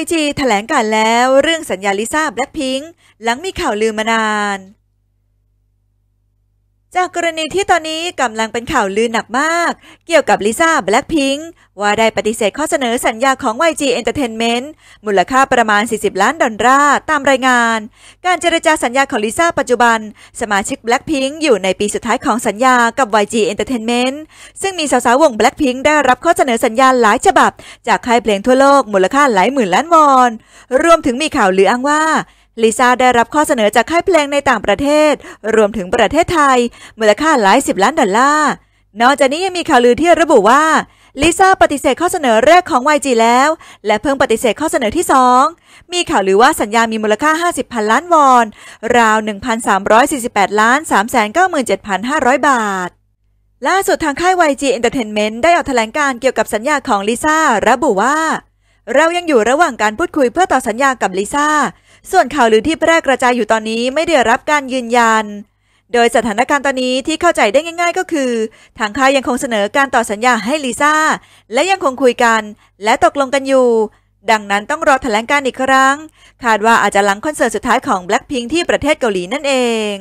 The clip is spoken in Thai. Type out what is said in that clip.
YG แถลงการแล้วเรื่องสัญญาลิซ่าแบล็คพิงค์หลังมีข่าวลือมานานจากกรณีที่ตอนนี้กำลังเป็นข่าวลือหนักมาก เกี่ยวกับลิซ่าแบล็กพิงค์ว่าได้ปฏิเสธข้อเสนอสัญญาของ YG Entertainment มูลค่าประมาณ 40 ล้านดอลลาร์ตามรายงานการเจรจาสัญญาของลิซ่า ปัจจุบัน สมาชิก Blackpink อยู่ในปีสุดท้ายของสัญญากับ YG Entertainment ซึ่งมีสาวๆ วง Blackpink ได้รับข้อเสนอสัญญาหลายฉบับจากค่ายเพลงทั่วโลกมูลค่าหลายหมื่นล้านวอนรวมถึงมีข่าวลืออ้างว่าลิซ่าได้รับข้อเสนอจากค่ายเพลงในต่างประเทศ รวมถึงประเทศไทยมูลค่าหลายสิบล้านดอลลาร์นอกจากนี้ยังมีข่าวลือที่ระบุว่าลิซ่าปฏิเสธข้อเสนอแรกของ YG แล้ว และเพิ่งปฏิเสธข้อเสนอที่ 2 มีข่าวลือว่าสัญญามีมูลค่า 50พันล้านวอน ราว 1,348ล้าน397,500 บาท ล่าสุดทางค่าย YG Entertainment ได้ออกแถลงการเกี่ยวกับสัญญาของลิซ่าระบุว่าเรายังอยู่ระหว่างการพูดคุยเพื่อต่อสัญญากับลิซ่า ส่วนข่าวลือที่แพร่กระจายอยู่ตอนนี้ไม่ได้รับการยืนยัน โดยสถานการณ์ตอนนี้ที่เข้าใจได้ง่ายๆก็คือ ทางค่ายยังคงเสนอการต่อสัญญาให้ลิซ่า และยังคงคุยกันและตกลงกันอยู่ ดังนั้นต้องรอแถลงการอีกครั้ง คาดว่าอาจจะหลังคอนเสิร์ตสุดท้ายของ Blackpink ที่ ประเทศเกาหลีนั่นเอง